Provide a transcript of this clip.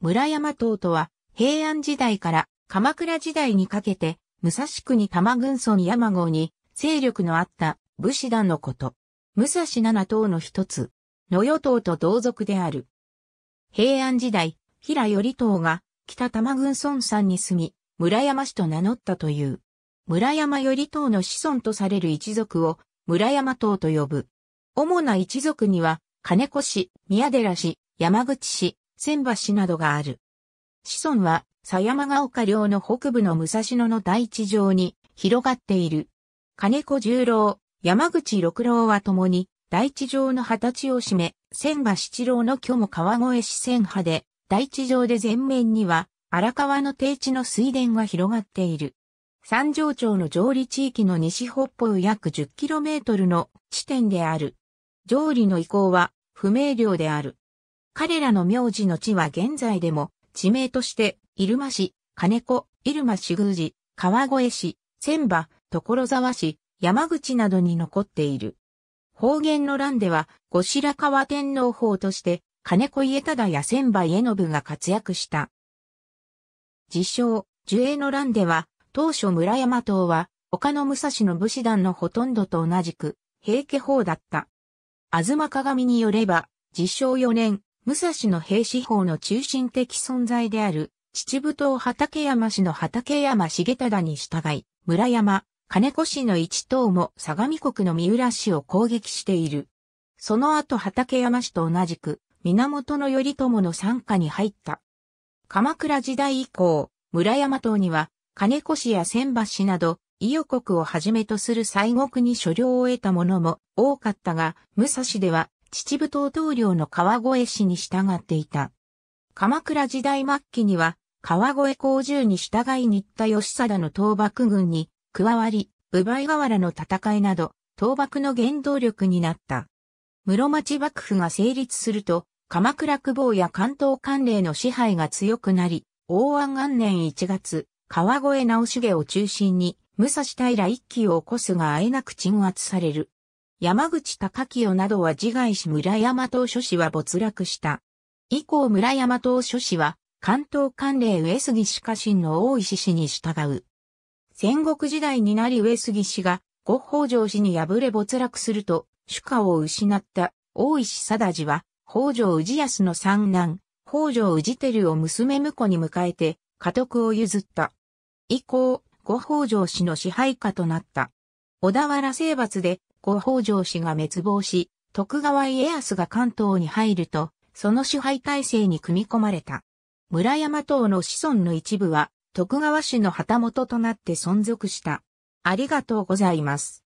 村山島とは、平安時代から鎌倉時代にかけて、武蔵国玉軍村山郷に勢力のあった武士団のこと。武蔵七島の一つ、野与島と同族である。平安時代、平頼島が北玉軍村山に住み、村山氏と名乗ったという。村山頼党の子孫とされる一族を村山党と呼ぶ。主な一族には、金子氏、宮寺氏、山口氏、千橋などがある。子孫は、狭山ヶ丘領の北部の武蔵野の大地上に広がっている。金子十郎、山口六郎は共に、大地上の二十歳を占め、千葉七郎の虚も川越四千派で、大地上で前面には、荒川の低地の水田が広がっている。三条町の上里地域の西北方約 10km の地点である。上里の移行は不明瞭である。彼らの名字の地は現在でも地名として、入間市、金子、入間市宮寺、川越市、千葉、所沢市、山口などに残っている。方言の乱では、後白河天皇法として、金子家忠や千葉家信が活躍した。自称、樹栄の乱では、当初村山党は、他の武蔵の武士団のほとんどと同じく、平家法だった。吾妻鏡によれば、自称4年、武蔵の兵士法の中心的存在である、秩父島畠山氏の畠山重忠に従い、村山、金子氏の一党も相模国の三浦氏を攻撃している。その後畠山氏と同じく、源頼朝の参加に入った。鎌倉時代以降、村山島には、金子氏や千葉氏など、伊予国をはじめとする西国に所領を得た者も多かったが、武蔵では秩父東東領の川越氏に従っていた。鎌倉時代末期には、川越工獣に従い新田義貞の倒幕軍に加わり、部梅河原の戦いなど、倒幕の原動力になった。室町幕府が成立すると、鎌倉久保や関東関連の支配が強くなり、大安元年1月、川越直重を中心に、武蔵平一揆を起こすがあえなく鎮圧される。山口高清などは自害し村山東書氏は没落した。以降村山東書氏は、関東関連上杉氏家臣の大石氏に従う。戦国時代になり上杉氏が、五北条氏に敗れ没落すると、主家を失った大石貞治は、北条氏康の三男、北条氏照を娘婿に迎えて、家督を譲った。以降、五北条氏の支配下となった。小田原征伐で後北条氏が滅亡し、徳川家康が関東に入ると、その支配体制に組み込まれた。村山等の子孫の一部は、徳川氏の旗本となって存続した。ありがとうございます。